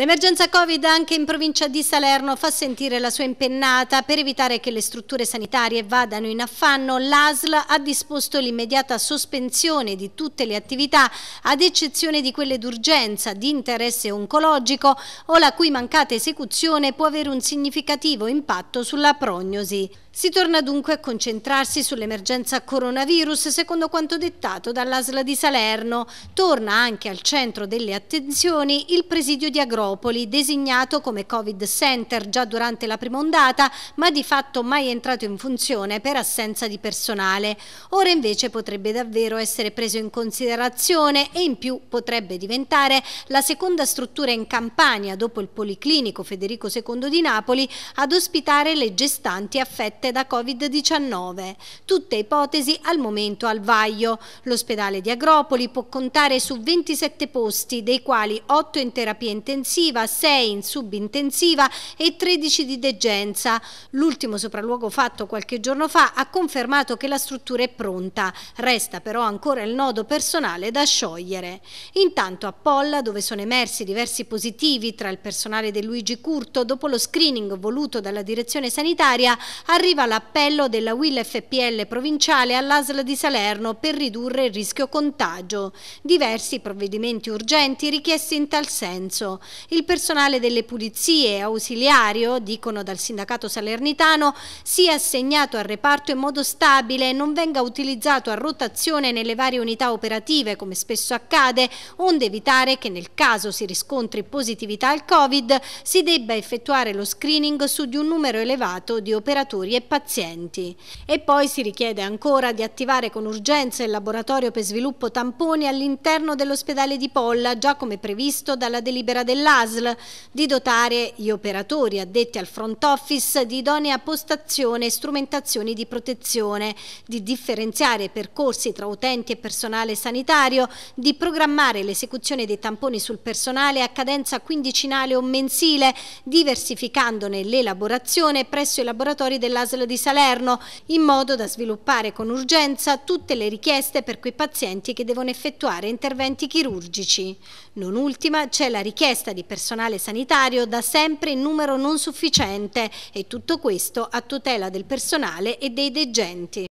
L'emergenza Covid anche in provincia di Salerno fa sentire la sua impennata. Per evitare che le strutture sanitarie vadano in affanno, l'ASL ha disposto l'immediata sospensione di tutte le attività, ad eccezione di quelle d'urgenza, di interesse oncologico o la cui mancata esecuzione può avere un significativo impatto sulla prognosi. Si torna dunque a concentrarsi sull'emergenza coronavirus secondo quanto dettato dall'Asla di Salerno. Torna anche al centro delle attenzioni il presidio di Agropoli, designato come Covid Center già durante la prima ondata, ma di fatto mai entrato in funzione per assenza di personale. Ora invece potrebbe davvero essere preso in considerazione e in più potrebbe diventare la seconda struttura in Campania, dopo il Policlinico Federico II di Napoli, ad ospitare le gestanti affette infette da Covid-19. Tutte ipotesi al momento al vaglio. L'ospedale di Agropoli può contare su 27 posti, dei quali 8 in terapia intensiva, 6 in subintensiva e 13 di degenza. L'ultimo sopralluogo fatto qualche giorno fa ha confermato che la struttura è pronta. Resta però ancora il nodo personale da sciogliere. Intanto a Polla, dove sono emersi diversi positivi tra il personale del Luigi Curto, dopo lo screening voluto dalla direzione sanitaria, arriva arriva l'appello della WIL FPL provinciale all'ASL di Salerno per ridurre il rischio contagio. Diversi provvedimenti urgenti richiesti in tal senso. Il personale delle pulizie ausiliario, dicono dal sindacato salernitano, sia assegnato al reparto in modo stabile e non venga utilizzato a rotazione nelle varie unità operative, come spesso accade, onde evitare che nel caso si riscontri positività al Covid si debba effettuare lo screening su di un numero elevato di operatori e e pazienti. E poi si richiede ancora di attivare con urgenza il laboratorio per sviluppo tamponi all'interno dell'ospedale di Polla, già come previsto dalla delibera dell'ASL, di dotare gli operatori addetti al front office di idonea postazione e strumentazioni di protezione, di differenziare percorsi tra utenti e personale sanitario, di programmare l'esecuzione dei tamponi sul personale a cadenza quindicinale o mensile, diversificandone l'elaborazione presso i laboratori dell'ASL ASL di Salerno, in modo da sviluppare con urgenza tutte le richieste per quei pazienti che devono effettuare interventi chirurgici. Non ultima c'è la richiesta di personale sanitario da sempre in numero non sufficiente e tutto questo a tutela del personale e dei degenti.